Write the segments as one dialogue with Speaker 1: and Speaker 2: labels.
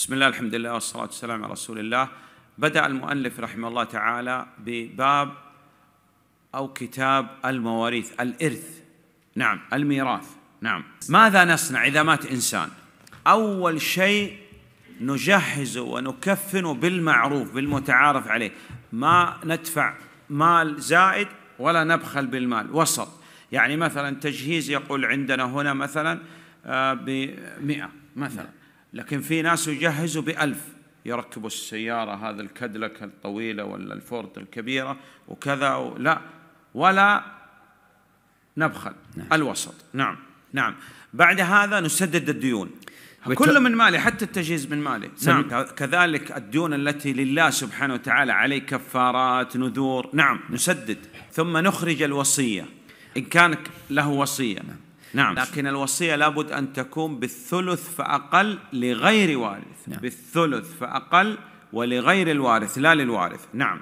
Speaker 1: بسم الله الحمد لله والصلاة والسلام على رسول الله بدأ المؤلف رحمه الله تعالى بباب أو كتاب المواريث الإرث نعم الميراث نعم ماذا نصنع إذا مات إنسان أول شيء نجهزه ونكفنه بالمعروف بالمتعارف عليه ما ندفع مال زائد ولا نبخل بالمال وسط يعني مثلا تجهيز يقول عندنا هنا مثلا آه، بمئة مثلا لكن في ناس يجهزوا بألف يركبوا السيارة هذا الكدلك الطويلة ولا الفورد الكبيرة وكذا و... لا ولا نبخل نعم. الوسط نعم نعم بعد هذا نسدد الديون كل من مالي حتى التجهيز من مالي نعم كذلك الديون التي لله سبحانه وتعالى عليه كفارات نذور نعم نسدد ثم نخرج الوصية إن كان له وصية نعم. نعم لكن الوصية لابد أن تكون بالثلث فأقل لغير وارث نعم. بالثلث فأقل ولغير الوارث لا للوارث نعم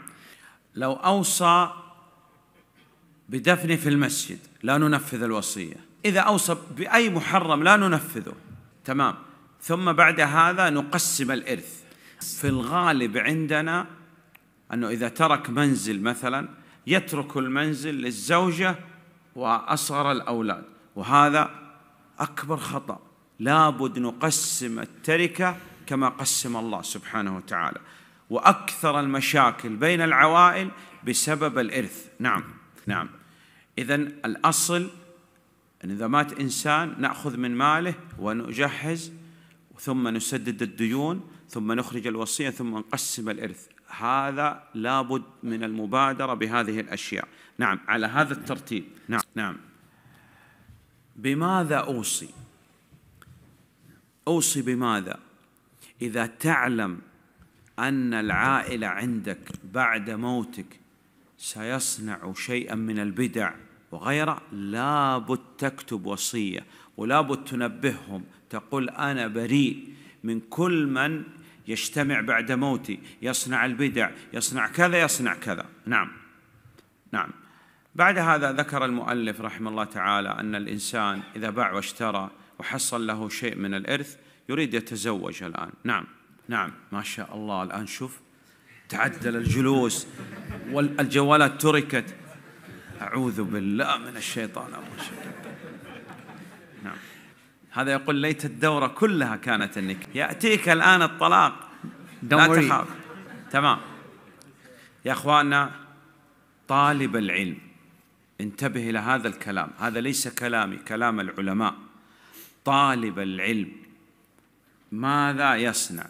Speaker 1: لو أوصى بدفنه في المسجد لا ننفذ الوصية إذا أوصى بأي محرم لا ننفذه تمام ثم بعد هذا نقسم الإرث في الغالب عندنا أنه إذا ترك منزل مثلا يترك المنزل للزوجة وأصغر الأولاد وهذا أكبر خطأ لابد نقسم التركة كما قسم الله سبحانه وتعالى وأكثر المشاكل بين العوائل بسبب الإرث نعم نعم إذا الأصل أن إذا مات إنسان نأخذ من ماله ونجهز ثم نسدد الديون ثم نخرج الوصية ثم نقسم الإرث هذا لابد من المبادرة بهذه الأشياء نعم على هذا الترتيب نعم نعم بماذا أوصي أوصي بماذا إذا تعلم أن العائلة عندك بعد موتك سيصنع شيئا من البدع وغيره لابد تكتب وصية ولابد تنبههم تقول أنا بريء من كل من يجتمع بعد موتي يصنع البدع يصنع كذا يصنع كذا نعم نعم بعد هذا ذكر المؤلف رحمه الله تعالى أن الإنسان إذا باع واشترى وحصل له شيء من الإرث يريد يتزوج الآن نعم نعم ما شاء الله الآن شوف تعدل الجلوس والجوالات تركت أعوذ بالله من الشيطان الرجيم نعم هذا يقول ليت الدورة كلها كانت النك يأتيك الآن الطلاق لا تخاف تمام يا أخواننا طالب العلم انتبه إلى هذا الكلام هذا ليس كلامي كلام العلماء طالب العلم ماذا يصنع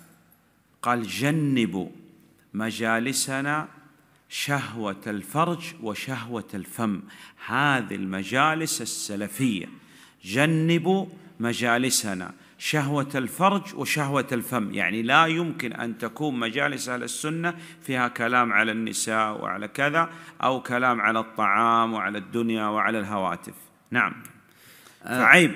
Speaker 1: قال جنبوا مجالسنا شهوة الفرج وشهوة الفم هذه المجالس السلفية جنبوا مجالسنا شهوة الفرج وشهوة الفم يعني لا يمكن أن تكون مجالس أهل السنة فيها كلام على النساء وعلى كذا أو كلام على الطعام وعلى الدنيا وعلى الهواتف نعم آه. فعيب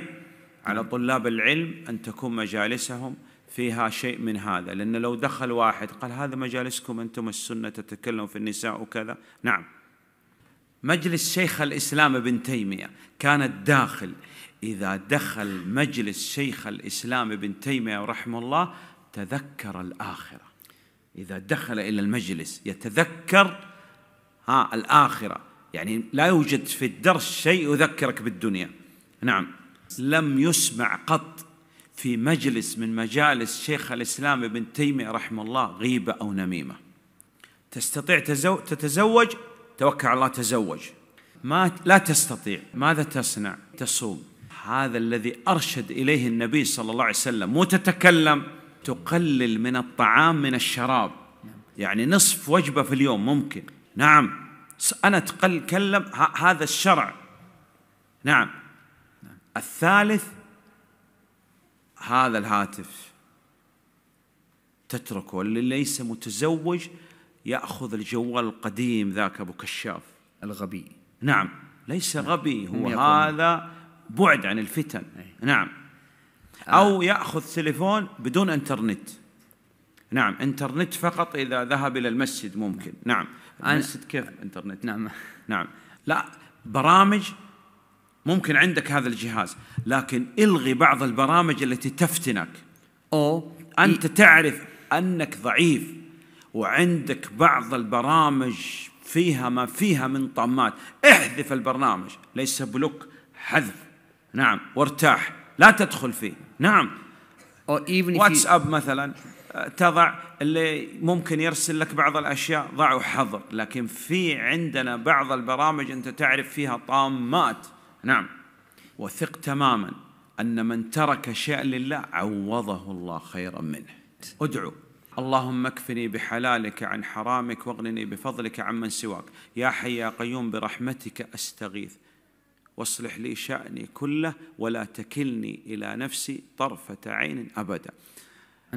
Speaker 1: على نعم. طلاب العلم أن تكون مجالسهم فيها شيء من هذا لأن لو دخل واحد قال هذا مجالسكم أنتم السنة تتكلم في النساء وكذا نعم مجلس شيخ الإسلام ابن تيمية كانت داخل إذا دخل مجلس شيخ الإسلام ابن تيمية رحمه الله تذكر الآخرة إذا دخل إلى المجلس يتذكر ها الآخرة يعني لا يوجد في الدرس شيء يذكرك بالدنيا نعم لم يسمع قط في مجلس من مجالس شيخ الإسلام ابن تيمية رحمه الله غيبة أو نميمة تستطيع تتزوج توكل على الله تزوج ما لا تستطيع ماذا تصنع تصوم هذا الذي أرشد إليه النبي صلى الله عليه وسلم مو تتكلم تقلل من الطعام من الشراب يعني نصف وجبة في اليوم ممكن نعم أنا أتكلم هذا الشرع نعم الثالث هذا الهاتف تتركه اللي ليس متزوج يأخذ الجوال القديم ذاك أبو كشاف الغبي نعم ليس نعم. غبي هو هذا بعد عن الفتن إيه. نعم آه. أو يأخذ تليفون بدون إنترنت نعم إنترنت فقط إذا ذهب إلى المسجد ممكن نعم, نعم. المسجد كيف إنترنت نعم نعم لا برامج ممكن عندك هذا الجهاز لكن الغي بعض البرامج التي تفتنك او انت تعرف انك ضعيف وعندك بعض البرامج فيها ما فيها من طامات احذف البرنامج ليس بلوك حذف نعم وارتاح لا تدخل فيه نعم واتساب مثلا تضع اللي ممكن يرسل لك بعض الاشياء ضعه حظر لكن في عندنا بعض البرامج انت تعرف فيها طامات نعم وثق تماما ان من ترك شيئا لله عوضه الله خيرا منه ادعو اللهم اكفني بحلالك عن حرامك واغنني بفضلك عمن سواك يا حي يا قيوم برحمتك استغيث واصلح لي شأني كله ولا تكلني إلى نفسي طرفة عين أبدا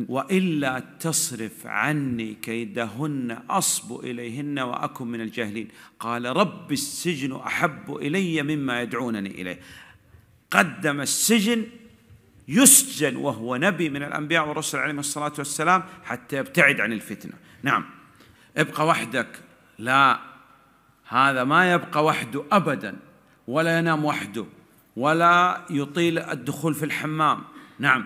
Speaker 1: وإلا تصرف عني كيدهن أصب إليهن وأكن من الجاهلين قال رب السجن أحب إلي مما يدعونني إليه قدم السجن يسجن وهو نبي من الأنبياء والرسل عليهم الصلاة والسلام حتى يبتعد عن الفتنة نعم ابقى وحدك لا هذا ما يبقى وحده أبدا ولا ينام وحده ولا يطيل الدخول في الحمام نعم,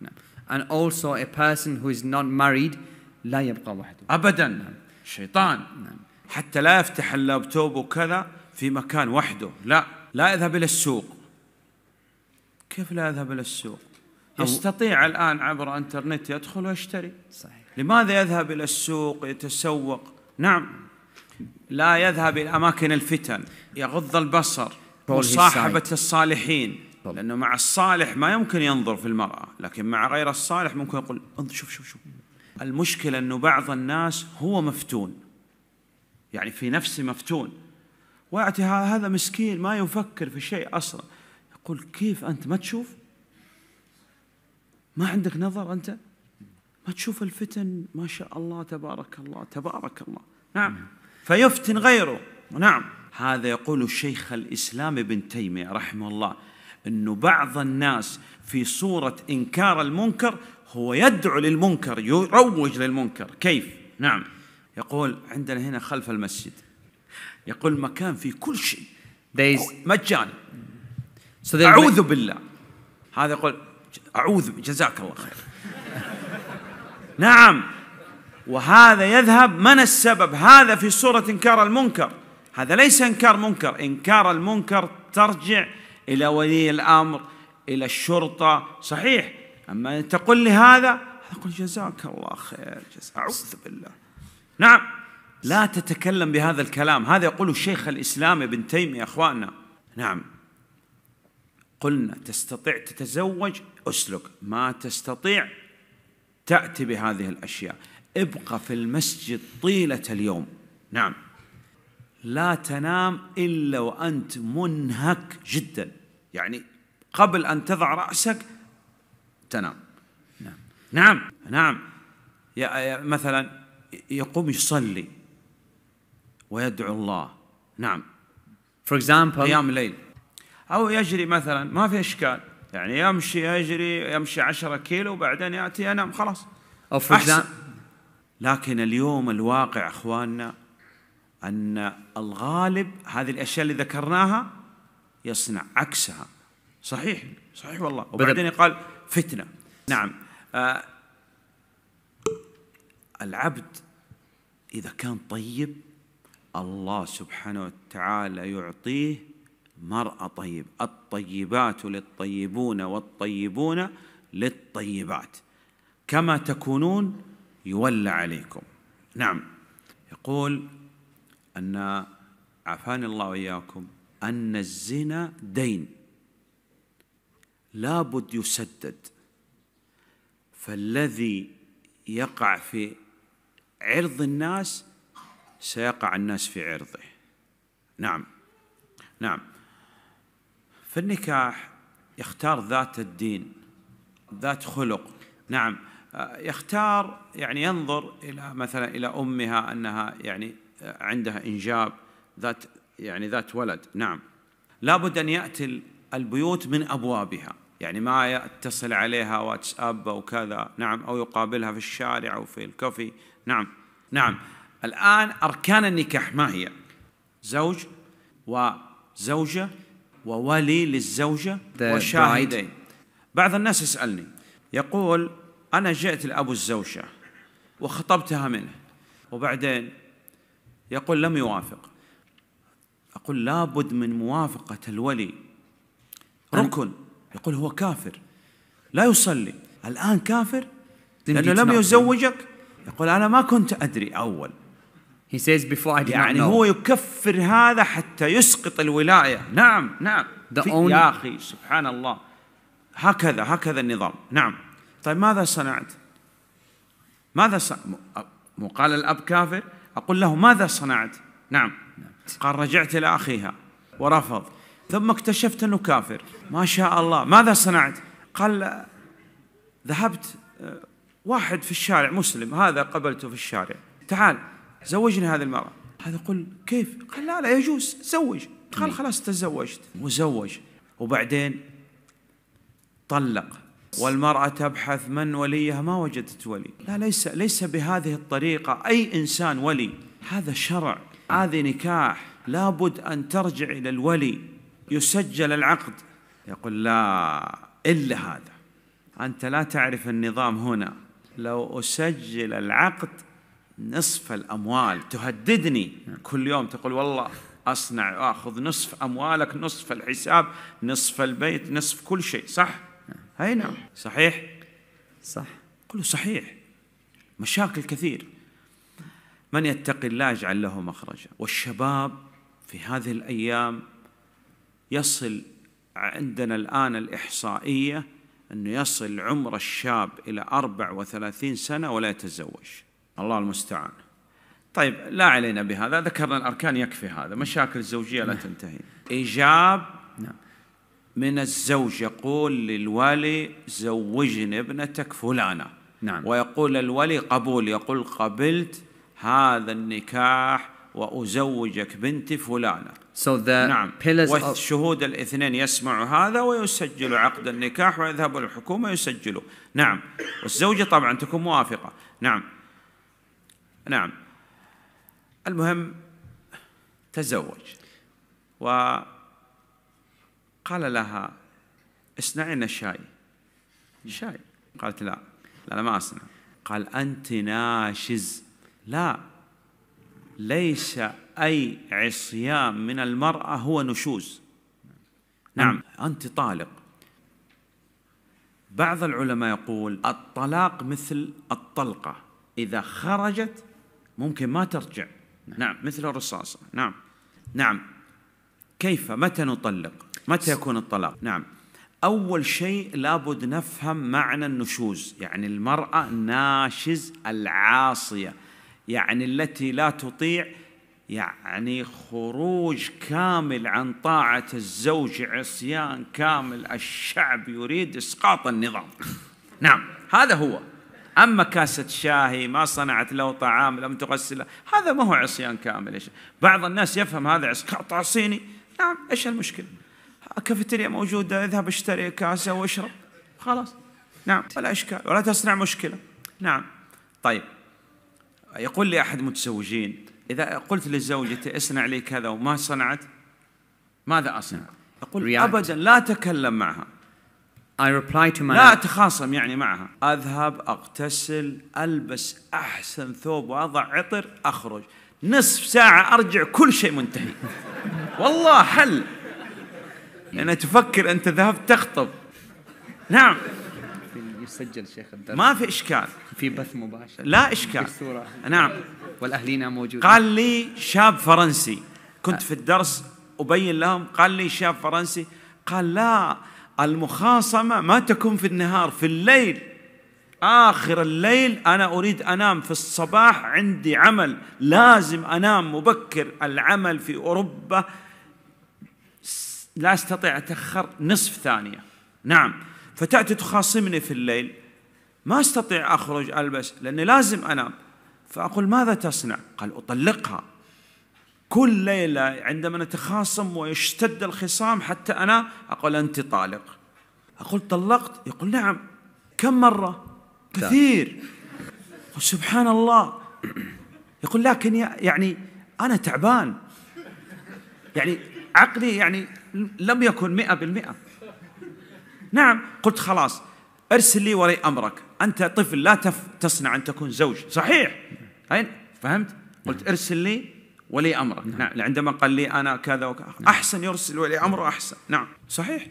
Speaker 1: نعم. and also a person who is not married لا يبقى وحده أبدا نعم. شيطان نعم. حتى لا يفتح اللابتوب وكذا في مكان وحده لا لا يذهب إلى السوق كيف لا أذهب إلى السوق يستطيع الآن عبر أنترنت يدخل ويشتري صحيح. لماذا يذهب إلى السوق يتسوق نعم لا يذهب إلى أماكن الفتن يغض البصر مصاحبة الصالحين لأنه مع الصالح ما يمكن ينظر في المرأة لكن مع غير الصالح ممكن يقول انظر شوف شوف شوف المشكلة أنه بعض الناس هو مفتون يعني في نفسه مفتون ويأتي هذا مسكين ما يفكر في شيء أصلا يقول كيف أنت ما تشوف ما عندك نظر أنت ما تشوف الفتن ما شاء الله تبارك الله تبارك الله نعم فيفتن غيره نعم هذا يقول الشيخ الإسلام ابن تيمية رحمه الله أنه بعض الناس في صورة إنكار المنكر هو يدعو للمنكر يروج للمنكر كيف نعم يقول عندنا هنا خلف المسجد يقول مكان فيه كل شيء مجاني اعوذ بالله هذا يقول اعوذ جزاك الله خير نعم وهذا يذهب من السبب هذا في صورة إنكار المنكر هذا ليس إنكار منكر إنكار المنكر ترجع إلى ولي الأمر إلى الشرطة صحيح أما أن تقول لي هذا أقول جزاك الله خير جزاك أعوذ بالله نعم لا تتكلم بهذا الكلام هذا يقوله الشيخ الإسلامي ابن تيمية أخواننا نعم قلنا تستطيع تتزوج اسلك ما تستطيع تاتي بهذه الاشياء ابقى في المسجد طيله اليوم نعم لا تنام الا وانت منهك جدا يعني قبل ان تضع راسك تنام نعم نعم, نعم. مثلا يقوم يصلي ويدعو الله نعم for example قيام الليل أو يجري مثلا ما في إشكال يعني يمشي يجري يمشي 10 كيلو وبعدين يأتي ينام خلاص أحسن لكن اليوم الواقع أخواننا أن الغالب هذه الأشياء اللي ذكرناها يصنع عكسها صحيح صحيح والله وبعدين قال فتنة نعم آه العبد إذا كان طيب الله سبحانه وتعالى يعطيه مرأة طيب الطيبات للطيبون والطيبون للطيبات كما تكونون يولى عليكم نعم يقول أن عافاني الله وإياكم أن الزنا دين لابد يسدد فالذي يقع في عرض الناس سيقع الناس في عرضه نعم نعم في النكاح يختار ذات الدين ذات خلق نعم آه، يختار يعني ينظر إلى مثلا إلى أمها أنها يعني آه، عندها إنجاب ذات يعني ذات ولد نعم لابد أن يأتي البيوت من أبوابها يعني ما يتصل عليها واتساب او كذا نعم او يقابلها في الشارع او في الكوفي نعم نعم الان اركان النكاح ما هي؟ زوج وزوجه وولي للزوجة وشاهدين بعض الناس يسألني يقول أنا جئت لأبو الزوجة وخطبتها منه وبعدين يقول لم يوافق أقول لابد من موافقة الولي ركن يقول هو كافر لا يصلي الآن كافر لأنه لم يزوجك يقول أنا ما كنت أدري أول He says before I did يعني not know. هو يكفر هذا حتى يسقط الولاية نعم نعم The only... يا أخي سبحان الله هكذا هكذا النظام نعم طيب ماذا صنعت ماذا صنعت مو قال الأب كافر أقول له ماذا صنعت نعم قال رجعت إلى أخيها ورفض ثم اكتشفت أنه كافر ما شاء الله ماذا صنعت قال ذهبت آه، واحد في الشارع مسلم هذا قبلته في الشارع تعال زوجني هذه المرأة هذا قل كيف قال لا لا يجوز تزوج قال خلاص تزوجت وزوج وبعدين طلق والمرأة تبحث من وليها ما وجدت ولي لا ليس ليس بهذه الطريقة أي إنسان ولي هذا شرع هذا نكاح لابد أن ترجع إلى الولي يسجل العقد يقول لا إلا هذا أنت لا تعرف النظام هنا لو أسجل العقد نصف الأموال تهددني كل يوم تقول والله أصنع أخذ نصف أموالك نصف الحساب نصف البيت نصف كل شيء صح؟ نعم. أي نعم صحيح؟ صح كله صحيح مشاكل كثير من يتقي الله يجعل له مخرجا والشباب في هذه الأيام يصل عندنا الآن الإحصائية أنه يصل عمر الشاب إلى 34 سنة ولا يتزوج الله المستعان طيب لا علينا بهذا ذكرنا الأركان يكفي هذا مشاكل الزوجية لا نعم. تنتهي إيجاب نعم. من الزوج يقول للولي زوجني ابنتك فلانة نعم. ويقول الولي قبول يقول قبلت هذا النكاح وأزوجك بنتي فلانة So نعم pillars والشهود الاثنين يسمع هذا ويسجل عقد النكاح ويذهب للحكومة يسجله نعم والزوجة طبعا تكون موافقة نعم نعم المهم تزوج وقال لها اصنعي لنا شاي شاي قالت لا لا أنا ما أصنع قال أنت ناشز لا ليس أي عصيان من المرأة هو نشوز نعم أنت طالق بعض العلماء يقول الطلاق مثل الطلقة إذا خرجت ممكن ما ترجع نعم. نعم, مثل الرصاصة نعم نعم كيف متى نطلق متى يكون الطلاق نعم أول شيء لابد نفهم معنى النشوز يعني المرأة ناشز العاصية يعني التي لا تطيع يعني خروج كامل عن طاعة الزوج عصيان كامل الشعب يريد إسقاط النظام نعم هذا هو أما كاسة شاهي ما صنعت له طعام لم تغسله هذا ما هو عصيان كامل إيش بعض الناس يفهم هذا عصيان تعصيني نعم إيش المشكلة كافيتيريا موجودة اذهب اشتري كاسة واشرب خلاص نعم ولا إشكال ولا تصنع مشكلة نعم طيب يقول لي أحد متزوجين إذا قلت لزوجتي اصنع لي كذا وما صنعت ماذا أصنع؟ أقول أبدا لا تكلم معها I reply to my لا أتخاصم يعني معها أذهب أغتسل ألبس أحسن ثوب وأضع عطر أخرج نصف ساعة أرجع كل شيء منتهي والله حل أنا يعني تفكر أنت ذهبت تخطب نعم يسجل شيخ الدرس ما في إشكال في بث مباشر لا إشكال الصورة نعم والأهلين موجود قال لي شاب فرنسي كنت في الدرس أبين لهم قال لي شاب فرنسي قال لا المخاصمة ما تكون في النهار في الليل آخر الليل أنا أريد أنام في الصباح عندي عمل لازم أنام مبكر العمل في أوروبا لا أستطيع أتأخر نصف ثانية نعم فتأتي تخاصمني في الليل ما أستطيع أخرج ألبس لأني لازم أنام فأقول ماذا تصنع قال أطلقها كل ليلة عندما نتخاصم ويشتد الخصام حتى أنا أقول أنت طالق أقول طلقت يقول نعم كم مرة كثير يقول سبحان الله يقول لكن يعني أنا تعبان يعني عقلي يعني لم يكن مئة بالمئة نعم قلت خلاص ارسل لي ولي أمرك أنت طفل لا تصنع أن تكون زوج صحيح فهمت قلت ارسل لي ولي أمره نعم. نعم. عندما قال لي أنا كذا وكذا نعم. أحسن يرسل ولي نعم. أمره أحسن نعم صحيح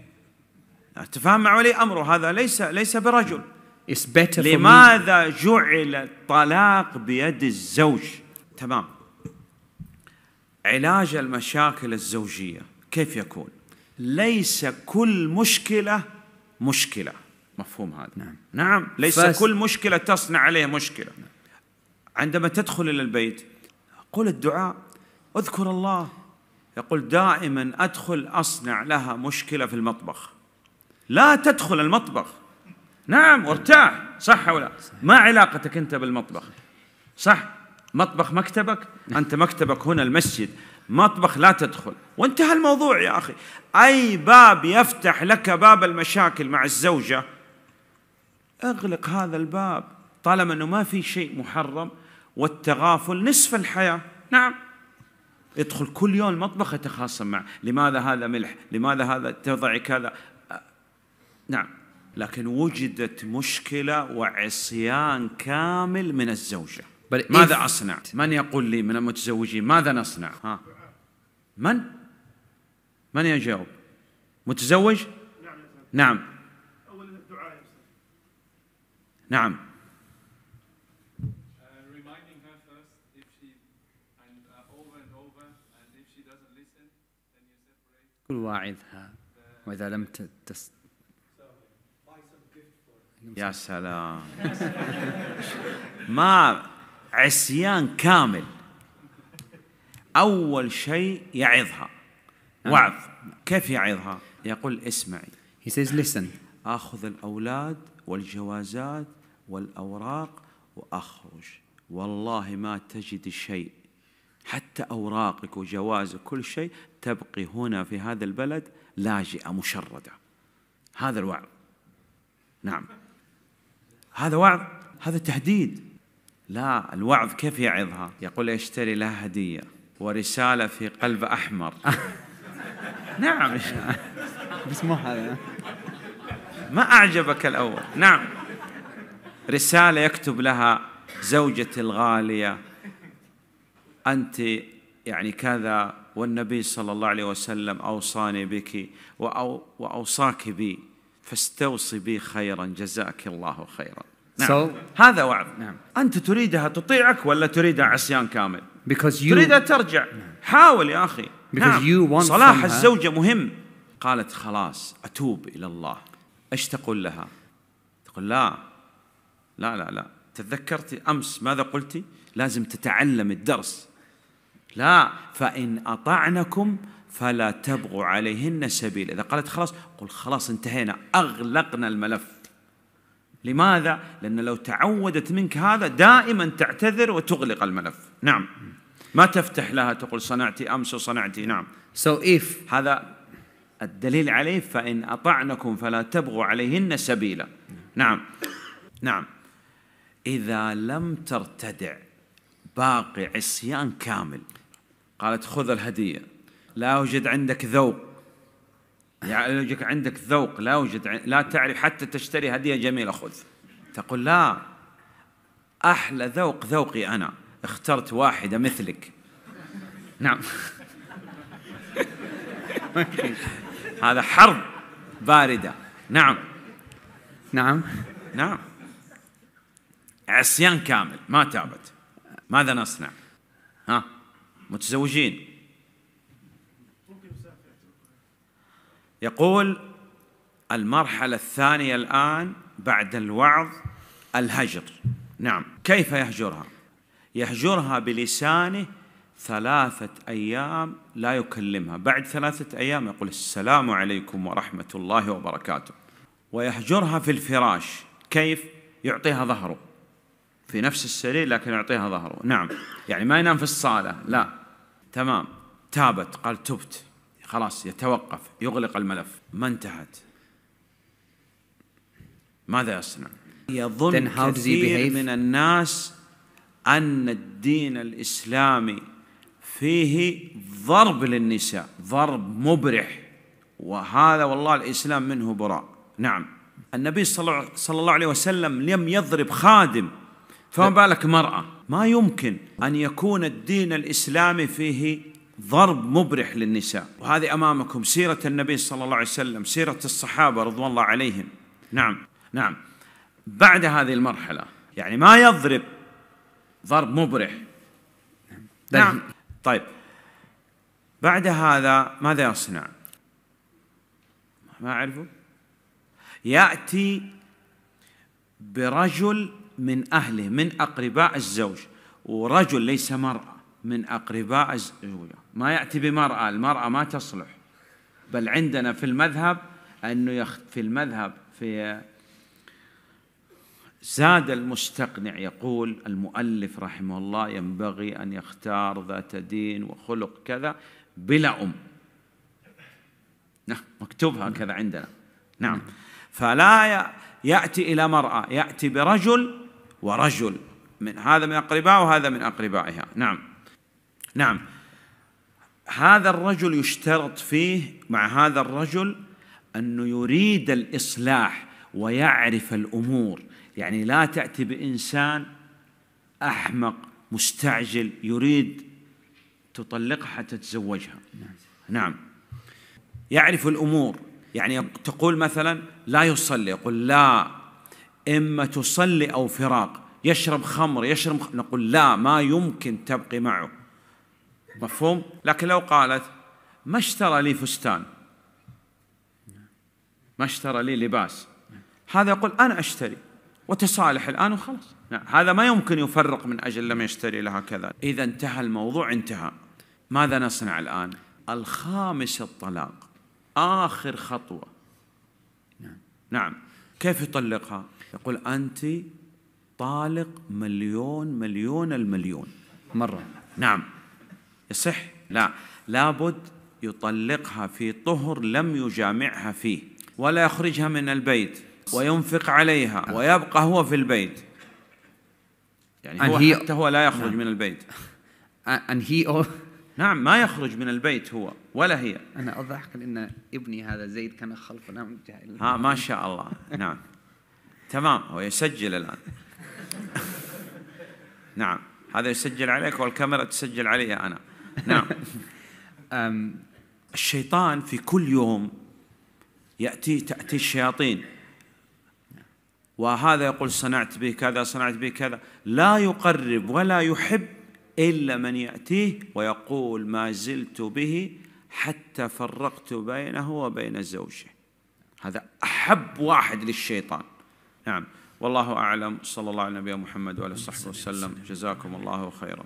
Speaker 1: التفاهم مع ولي أمره هذا ليس ليس برجل It's better لماذا جعل الطلاق بيد الزوج تمام علاج المشاكل الزوجية كيف يكون ليس كل مشكلة مشكلة مفهوم هذا نعم, نعم. ليس فس... كل مشكلة تصنع عليه مشكلة نعم. عندما تدخل إلى البيت قل الدعاء اذكر الله يقول دائما ادخل اصنع لها مشكله في المطبخ لا تدخل المطبخ نعم وارتاح صح ولا ما علاقتك انت بالمطبخ صح مطبخ مكتبك انت مكتبك هنا المسجد مطبخ لا تدخل وانتهى الموضوع يا اخي اي باب يفتح لك باب المشاكل مع الزوجه اغلق هذا الباب طالما انه ما في شيء محرم والتغافل نصف الحياه نعم ادخل كل يوم المطبخ اتخاصم معه لماذا هذا ملح لماذا هذا تضع كذا نعم لكن وجدت مشكلة وعصيان كامل من الزوجة ماذا أصنع من يقول لي من المتزوجين ماذا نصنع ها من من يجاوب متزوج نعم نعم نعم كل واعظها وإذا لم تس يا سلام ما عصيان كامل أول شيء يعظها نعم. وعظ كيف يعظها؟ يقول اسمعي He says listen آخذ الأولاد والجوازات والأوراق وأخرج والله ما تجد شيء حتى أوراقك وجوازك كل شيء تبقي هنا في هذا البلد لاجئة مشردة هذا الوعظ نعم هذا وعظ هذا تهديد لا الوعظ كيف يعظها يقول اشتري لها هدية ورسالة في قلب أحمر نعم بس مو هذا ما أعجبك الأول نعم رسالة يكتب لها زوجتي الغالية أنت يعني كذا والنبي صلى الله عليه وسلم أوصاني بك وأو وأوصاك بي فاستوصي بي خيرا جزاك الله خيرا نعم. So, هذا وعد نعم. أنت تريدها تطيعك ولا تريدها عصيان كامل Because you... تريدها ترجع نعم. حاول يا أخي Because نعم. you want صلاح الزوجة مهم قالت خلاص أتوب إلى الله إيش تقول لها تقول لا لا لا لا تذكرتي أمس ماذا قلتي لازم تتعلم الدرس لا فإن أطعنكم فلا تبغوا عليهن سبيل إذا قالت خلاص قل خلاص انتهينا أغلقنا الملف لماذا؟ لأن لو تعودت منك هذا دائما تعتذر وتغلق الملف نعم ما تفتح لها تقول صنعتي أمس وصنعتي نعم so if هذا الدليل عليه فإن أطعنكم فلا تبغوا عليهن سبيلا نعم نعم إذا لم ترتدع باقي عصيان كامل قالت خذ الهدية لا يوجد عندك ذوق يعني يوجد عندك ذوق لا يوجد لا تعرف حتى تشتري هدية جميلة خذ تقول لا أحلى ذوق ذوقي أنا اخترت واحدة مثلك نعم هذا حرب باردة نعم نعم نعم عصيان كامل ما تابت ماذا نصنع ها متزوجين يقول المرحلة الثانية الآن بعد الوعظ الهجر نعم كيف يهجرها يهجرها بلسانه ثلاثة أيام لا يكلمها بعد ثلاثة أيام يقول السلام عليكم ورحمة الله وبركاته ويهجرها في الفراش كيف يعطيها ظهره في نفس السرير لكن يعطيها ظهره نعم يعني ما ينام في الصالة لا تمام تابت قال تبت خلاص يتوقف يغلق الملف ما انتهت ماذا يصنع يظن كثير من الناس أن الدين الإسلامي فيه ضرب للنساء ضرب مبرح وهذا والله الإسلام منه براء نعم النبي صلى الله عليه وسلم لم يضرب خادم فما بالك مرأة ما يمكن أن يكون الدين الإسلامي فيه ضرب مبرح للنساء وهذه أمامكم سيرة النبي صلى الله عليه وسلم سيرة الصحابة رضوان الله عليهم نعم نعم بعد هذه المرحلة يعني ما يضرب ضرب مبرح طيب. نعم طيب بعد هذا ماذا يصنع ما أعرفه يأتي برجل من أهله من أقرباء الزوج ورجل ليس مرأة من أقرباء الزوجة ما يأتي بمرأة المرأة ما تصلح بل عندنا في المذهب أنه يخ في المذهب في زاد المستقنع يقول المؤلف رحمه الله ينبغي أن يختار ذات دين وخلق كذا بلا أم نعم مكتوب هكذا عندنا نعم فلا يأتي إلى مرأة يأتي برجل ورجل من هذا من أقرباء وهذا من أقربائها نعم نعم هذا الرجل يشترط فيه مع هذا الرجل أنه يريد الإصلاح ويعرف الأمور يعني لا تأتي بإنسان أحمق مستعجل يريد تطلقها حتى تتزوجها نعم يعرف الأمور يعني تقول مثلا لا يصلي يقول لا إما تصلي أو فراق يشرب خمر يشرب خمر نقول لا ما يمكن تبقي معه مفهوم لكن لو قالت ما اشترى لي فستان ما اشترى لي لباس هذا يقول أنا أشتري وتصالح الآن وخلاص نعم. هذا ما يمكن يفرق من أجل لم يشتري لها كذا إذا انتهى الموضوع انتهى ماذا نصنع الآن الخامس الطلاق آخر خطوة نعم, نعم كيف يطلقها يقول أنت طالق مليون مليون المليون مرة نعم يصح لا لابد يطلقها في طهر لم يجامعها فيه ولا يخرجها من البيت وينفق عليها آه. ويبقى هو في البيت يعني هو حتى هو لا يخرج نعم. من البيت هي آه، أو نعم ما يخرج من البيت هو ولا هي انا اضحك ان ابني هذا زيد كان خلقنا نعم، من ها ما شاء الله نعم تمام هو يسجل الآن نعم هذا يسجل عليك والكاميرا تسجل علي أنا نعم الشيطان في كل يوم يأتي تأتي الشياطين وهذا يقول صنعت به كذا صنعت به كذا لا يقرب ولا يحب إلا من يأتيه ويقول ما زلت به حتى فرقت بينه وبين زوجه هذا أحب واحد للشيطان نعم والله أعلم صلى الله على نبينا محمد وعلى صحبه وسلم جزاكم الله خيرا